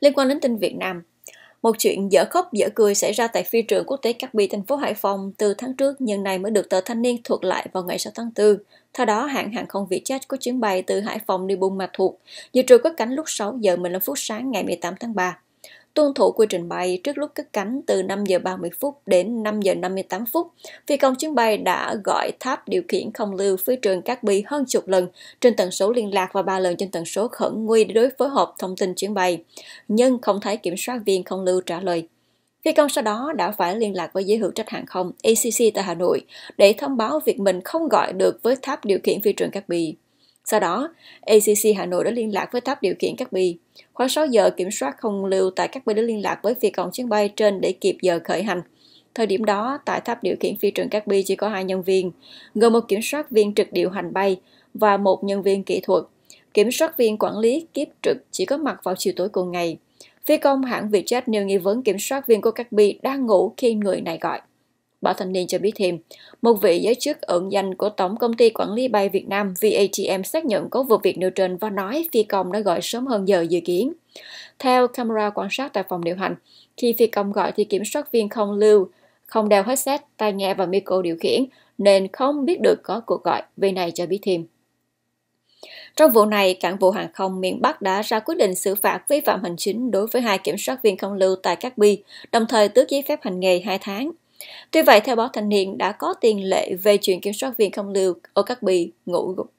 liên quan đến tin Việt Nam. Một chuyện dở khóc dở cười xảy ra tại phi trường quốc tế Cát Bi thành phố Hải Phòng từ tháng trước nhưng này mới được tờ Thanh niên thuật lại vào ngày 6 tháng 4. Theo đó, hãng hàng không Vietjet có chuyến bay từ Hải Phòng đi Buôn Ma Thuột, dự trừ cất cánh lúc 6 giờ 15 phút sáng ngày 18 tháng 3 tuân thủ quy trình bay trước lúc cất cánh từ 5 giờ 30 phút đến 5 giờ 58 phút. Phi công chuyến bay đã gọi tháp điều khiển không lưu phía trường Cát Bi hơn chục lần trên tần số liên lạc và ba lần trên tần số khẩn nguy để đối phối hợp thông tin chuyến bay, nhưng không thấy kiểm soát viên không lưu trả lời. Phi công sau đó đã phải liên lạc với giới hữu trách hàng không ACC tại Hà Nội để thông báo việc mình không gọi được với tháp điều khiển phi trường Cát Bi. Sau đó, ACC Hà Nội đã liên lạc với tháp điều khiển các Bì. Khoảng 6 giờ, kiểm soát không lưu tại các Bì đã liên lạc với phi công chuyến bay trên để kịp giờ khởi hành. Thời điểm đó, tại tháp điều khiển phi trường các bi chỉ có hai nhân viên, gồm một kiểm soát viên trực điều hành bay và một nhân viên kỹ thuật. Kiểm soát viên quản lý kiếp trực chỉ có mặt vào chiều tối cùng ngày. Phi công hãng Vietjet nêu nghi vấn kiểm soát viên của các bi đang ngủ khi người này gọi. Báo Thanh niên cho biết thêm, một vị giới chức ẩn danh của Tổng Công ty Quản lý Bay Việt Nam VATM xác nhận có vụ việc nêu trên và nói phi công đã gọi sớm hơn giờ dự kiến. Theo camera quan sát tại phòng điều hành, khi phi công gọi thì kiểm soát viên không lưu, không đeo headset, tai nghe và micro điều khiển, nên không biết được có cuộc gọi, vị này cho biết thêm. Trong vụ này, cảng vụ hàng không miền Bắc đã ra quyết định xử phạt vi phạm hành chính đối với hai kiểm soát viên không lưu tại các bi, đồng thời tước giấy phép hành nghề 2 tháng. Tuy vậy, theo báo Thanh niên đã có tiền lệ về chuyện kiểm soát viên không lưu ở các bì ngủ gục.